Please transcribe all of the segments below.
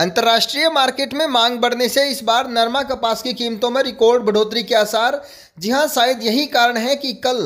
अंतर्राष्ट्रीय मार्केट में मांग बढ़ने से इस बार नरमा कपास की कीमतों में रिकॉर्ड बढ़ोतरी के आसार जी हां शायद यही कारण है कि कल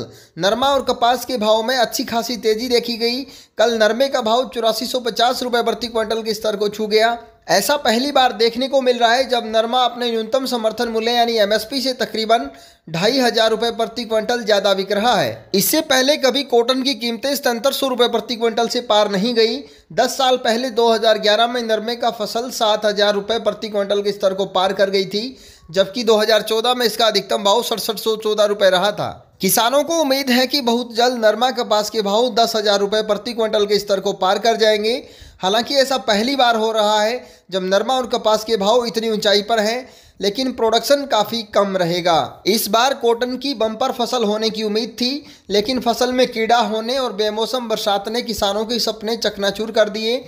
नरमा और कपास के भाव में अच्छी खासी तेजी देखी गई कल नरमे का भाव चौरासी सौ पचास रुपये प्रति क्विंटल के स्तर को छू गया ऐसा पहली बार देखने को मिल रहा है जब नरमा अपने न्यूनतम समर्थन मूल्य यानी एमएसपी से तकरीबन ढाई हजार रुपये प्रति क्विंटल ज़्यादा बिक रहा है इससे पहले कभी कॉटन की कीमतें सतहत्तर सौ रुपये प्रति क्विंटल से पार नहीं गई दस साल पहले 2011 में नरमे का फसल सात हजार रुपये प्रति क्विंटल के स्तर को पार कर गई थी जबकि 2014 में इसका अधिकतम भाव सड़सठ सौ चौदह रुपये रहा था किसानों को उम्मीद है कि बहुत जल्द नरमा कपास के भाव दस हजार रुपये प्रति क्विंटल के स्तर को पार कर जाएंगे हालांकि ऐसा पहली बार हो रहा है जब नरमा और कपास के भाव इतनी ऊंचाई पर हैं लेकिन प्रोडक्शन काफ़ी कम रहेगा इस बार कॉटन की बम्पर फसल होने की उम्मीद थी लेकिन फसल में कीड़ा होने और बेमौसम बरसात ने किसानों के सपने चकनाचूर कर दिए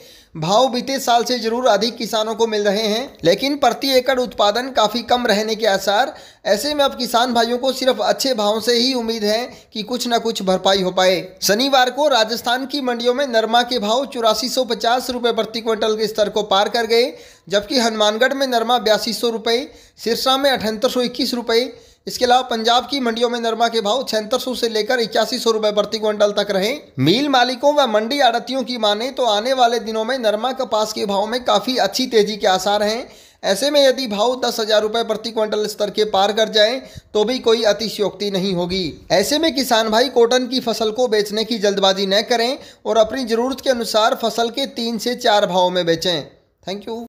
भाव बीते साल से जरूर अधिक किसानों को मिल रहे हैं लेकिन प्रति एकड़ उत्पादन काफ़ी कम रहने के आसार ऐसे में अब किसान भाइयों को सिर्फ अच्छे भाव से ही उम्मीद है कि कुछ न कुछ भरपाई हो पाए शनिवार को राजस्थान की मंडियों में नरमा के भाव चौरासी सौ पचास रुपये प्रति क्विंटल के स्तर को पार कर गए जबकि हनुमानगढ़ में नरमा बयासी सौ रुपये सिरसा में अठहत्तर सौ इक्कीस रुपये इसके अलावा पंजाब की मंडियों में नरमा के भाव छहत्तर सौ से लेकर इक्यासी सौ रुपए प्रति क्विंटल तक रहे मिल मालिकों व मंडी आड़तियों की माने तो आने वाले दिनों में नरमा कपास के भाव में काफी अच्छी तेजी के आसार हैं ऐसे में यदि भाव दस हजार रूपए प्रति क्विंटल स्तर के पार कर जाएं तो भी कोई अतिशयोक्ति नहीं होगी ऐसे में किसान भाई कॉटन की फसल को बेचने की जल्दबाजी न करें और अपनी जरूरत के अनुसार फसल के तीन से चार भाव में बेचें थैंक यू